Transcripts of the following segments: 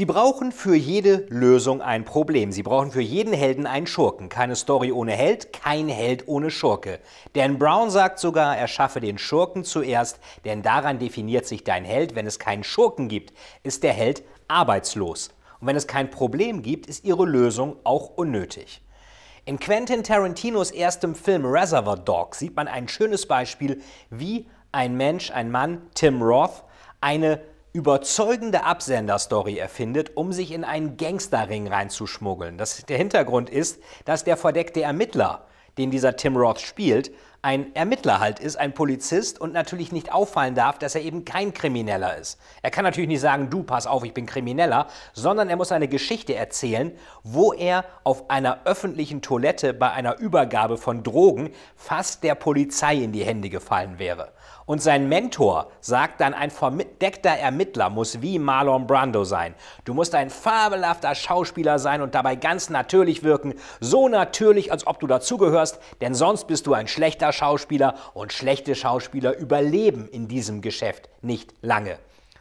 Sie brauchen für jede Lösung ein Problem. Sie brauchen für jeden Helden einen Schurken. Keine Story ohne Held, kein Held ohne Schurke. Dan Brown sagt sogar, er schaffe den Schurken zuerst, denn daran definiert sich dein Held. Wenn es keinen Schurken gibt, ist der Held arbeitslos. Und wenn es kein Problem gibt, ist ihre Lösung auch unnötig. In Quentin Tarantinos erstem Film Reservoir Dog sieht man ein schönes Beispiel, wie ein Mensch, ein Mann, Tim Roth, eine überzeugende Absenderstory erfindet, um sich in einen Gangsterring reinzuschmuggeln. Das, der Hintergrund ist, dass der verdeckte Ermittler, den dieser Tim Roth spielt, ein Ermittler halt ist, ein Polizist und natürlich nicht auffallen darf, dass er eben kein Krimineller ist. Er kann natürlich nicht sagen, du pass auf, ich bin Krimineller, sondern er muss eine Geschichte erzählen, wo er auf einer öffentlichen Toilette bei einer Übergabe von Drogen fast der Polizei in die Hände gefallen wäre. Und sein Mentor sagt dann, ein verdeckter Ermittler muss wie Marlon Brando sein. Du musst ein fabelhafter Schauspieler sein und dabei ganz natürlich wirken, so natürlich, als ob du dazugehörst, denn sonst bist du ein schlechter Schauspieler und schlechte Schauspieler überleben in diesem Geschäft nicht lange.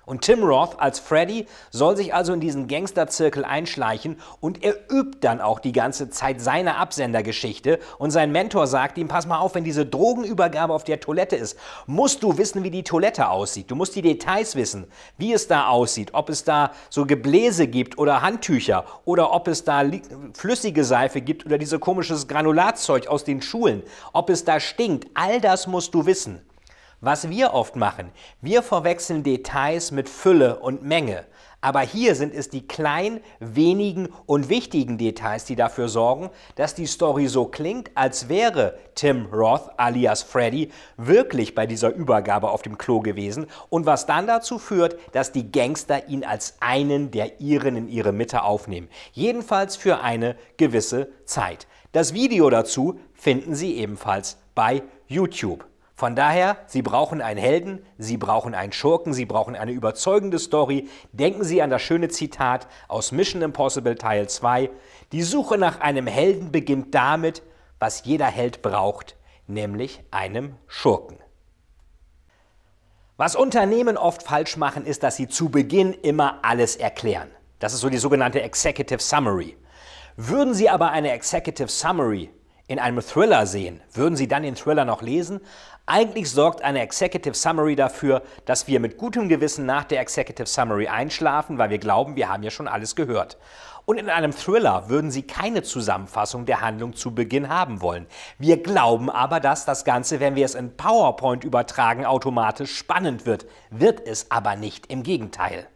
Und Tim Roth als Freddy soll sich also in diesen Gangsterzirkel einschleichen und er übt dann auch die ganze Zeit seine Absendergeschichte und sein Mentor sagt ihm, pass mal auf, wenn diese Drogenübergabe auf der Toilette ist, musst du wissen, wie die Toilette aussieht. Du musst die Details wissen, wie es da aussieht, ob es da so Gebläse gibt oder Handtücher oder ob es da flüssige Seife gibt oder dieses komisches Granulatzeug aus den Schulen, ob es da stinkt. All das musst du wissen. Was wir oft machen, wir verwechseln Details mit Fülle und Menge. Aber hier sind es die kleinen, wenigen und wichtigen Details, die dafür sorgen, dass die Story so klingt, als wäre Tim Roth alias Freddy wirklich bei dieser Übergabe auf dem Klo gewesen und was dann dazu führt, dass die Gangster ihn als einen der ihren in ihre Mitte aufnehmen. Jedenfalls für eine gewisse Zeit. Das Video dazu finden Sie ebenfalls bei YouTube. Von daher, Sie brauchen einen Helden, Sie brauchen einen Schurken, Sie brauchen eine überzeugende Story. Denken Sie an das schöne Zitat aus Mission Impossible Teil 2. Die Suche nach einem Helden beginnt damit, was jeder Held braucht, nämlich einem Schurken. Was Unternehmen oft falsch machen, ist, dass sie zu Beginn immer alles erklären. Das ist so die sogenannte Executive Summary. Würden Sie aber eine Executive Summary in einem Thriller sehen, würden Sie dann den Thriller noch lesen? Eigentlich sorgt eine Executive Summary dafür, dass wir mit gutem Gewissen nach der Executive Summary einschlafen, weil wir glauben, wir haben ja schon alles gehört. Und in einem Thriller würden Sie keine Zusammenfassung der Handlung zu Beginn haben wollen. Wir glauben aber, dass das Ganze, wenn wir es in PowerPoint übertragen, automatisch spannend wird. Wird es aber nicht, im Gegenteil.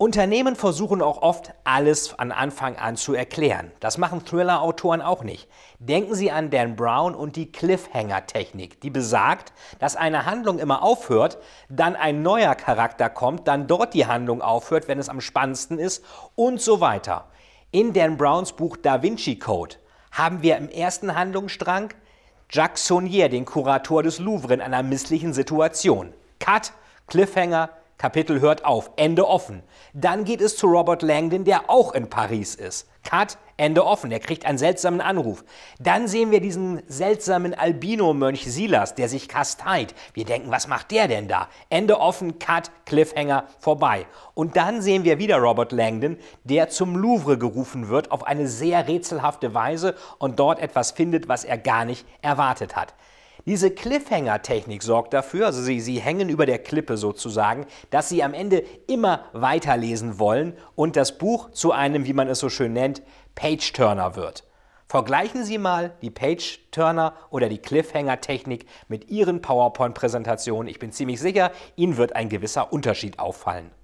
Unternehmen versuchen auch oft, alles an Anfang an zu erklären. Das machen Thriller-Autoren auch nicht. Denken Sie an Dan Brown und die Cliffhanger-Technik, die besagt, dass eine Handlung immer aufhört, dann ein neuer Charakter kommt, dann dort die Handlung aufhört, wenn es am spannendsten ist und so weiter. In Dan Browns Buch Da Vinci Code haben wir im ersten Handlungsstrang Jacques Saunier, den Kurator des Louvre, in einer misslichen Situation. Cut, Cliffhanger, Kapitel hört auf, Ende offen. Dann geht es zu Robert Langdon, der auch in Paris ist. Cut, Ende offen. Er kriegt einen seltsamen Anruf. Dann sehen wir diesen seltsamen Albino-Mönch Silas, der sich kasteit. Wir denken, was macht der denn da? Ende offen, Cut, Cliffhanger, vorbei. Und dann sehen wir wieder Robert Langdon, der zum Louvre gerufen wird auf eine sehr rätselhafte Weise und dort etwas findet, was er gar nicht erwartet hat. Diese Cliffhanger-Technik sorgt dafür, also sie, sie hängen über der Klippe sozusagen, dass sie am Ende immer weiterlesen wollen und das Buch zu einem, wie man es so schön nennt, Page-Turner wird. Vergleichen Sie mal die Page-Turner oder die Cliffhanger-Technik mit Ihren PowerPoint-Präsentationen. Ich bin ziemlich sicher, Ihnen wird ein gewisser Unterschied auffallen.